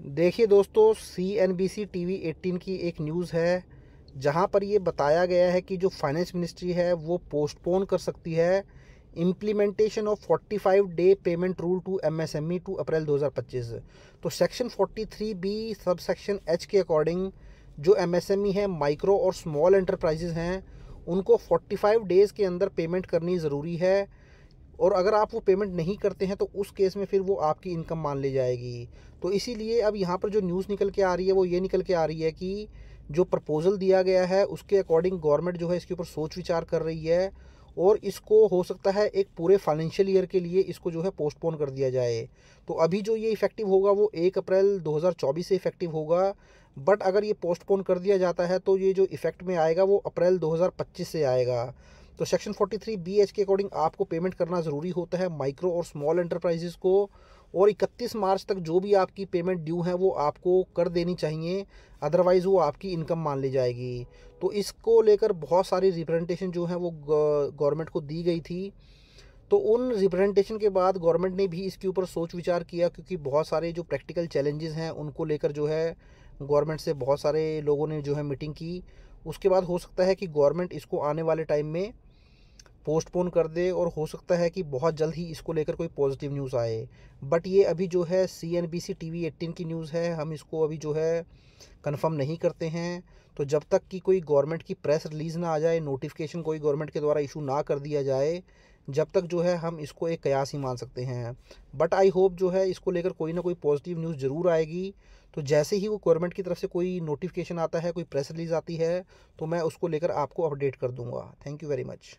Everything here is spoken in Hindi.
देखिए दोस्तों C N B C T V eighteen की एक न्यूज़ है जहां पर ये बताया गया है कि जो फाइनेंस मिनिस्ट्री है वो पोस्टपोन कर सकती है implementation of 45 day payment rule to MSME to April 2025 तो section 43 B sub section H के अकॉर्डिंग जो एमएसएमई है माइक्रो और स्मॉल एंटरप्राइजेज हैं उनको 45 डेज़ के अंदर पेमेंट करनी ज़रूरी है और अगर आप वो पेमेंट नहीं करते हैं तो उस केस में फिर वो आपकी इनकम मान ली जाएगी तो इसीलिए अब यहाँ पर जो न्यूज़ निकल के आ रही है वो ये निकल के आ रही है कि जो प्रपोज़ल दिया गया है उसके अकॉर्डिंग गवर्नमेंट जो है इसके ऊपर सोच विचार कर रही है और इसको हो सकता है एक पूरे फाइनेंशियल ईयर के लिए इसको जो है पोस्टपोन कर दिया जाए तो अभी जो ये इफ़ेक्टिव होगा वो एक अप्रैल 2024 से इफ़ेक्टिव होगा बट अगर ये पोस्टपोन कर दिया जाता है तो ये जो इफ़ेक्ट में आएगा वो अप्रैल 2025 से आएगा तो सेक्शन 43 बी एच के अकॉर्डिंग आपको पेमेंट करना ज़रूरी होता है माइक्रो और स्मॉल एंटरप्राइजेस को और 31 मार्च तक जो भी आपकी पेमेंट ड्यू है वो आपको कर देनी चाहिए अदरवाइज़ वो आपकी इनकम मान ली जाएगी तो इसको लेकर बहुत सारी रिप्रेजेंटेशन जो है वो गवर्नमेंट को दी गई थी तो उन रिप्रेजेंटेशन के बाद गवर्नमेंट ने भी इसके ऊपर सोच विचार किया क्योंकि बहुत सारे जो प्रैक्टिकल चैलेंजेस हैं उनको लेकर जो है गवर्नमेंट से बहुत सारे लोगों ने जो है मीटिंग की उसके बाद हो सकता है कि गवर्नमेंट इसको आने वाले टाइम में पोस्टपोन कर दे और हो सकता है कि बहुत जल्द ही इसको लेकर कोई पॉजिटिव न्यूज़ आए बट ये अभी जो है C N B C T V eighteen की न्यूज़ है हम इसको अभी जो है कंफर्म नहीं करते हैं तो जब तक कि कोई गवर्नमेंट की प्रेस रिलीज़ ना आ जाए नोटिफिकेशन कोई गवर्नमेंट के द्वारा इशू ना कर दिया जाए जब तक जो है हम इसको एक कयास ही मान सकते हैं बट आई होप जो है इसको लेकर कोई ना कोई पॉजिटिव न्यूज़ ज़रूर आएगी तो जैसे ही वो गवर्नमेंट की तरफ से कोई नोटिफिकेशन आता है कोई प्रेस रिलीज़ आती है तो मैं उसको लेकर आपको अपडेट कर दूंगा थैंक यू वेरी मच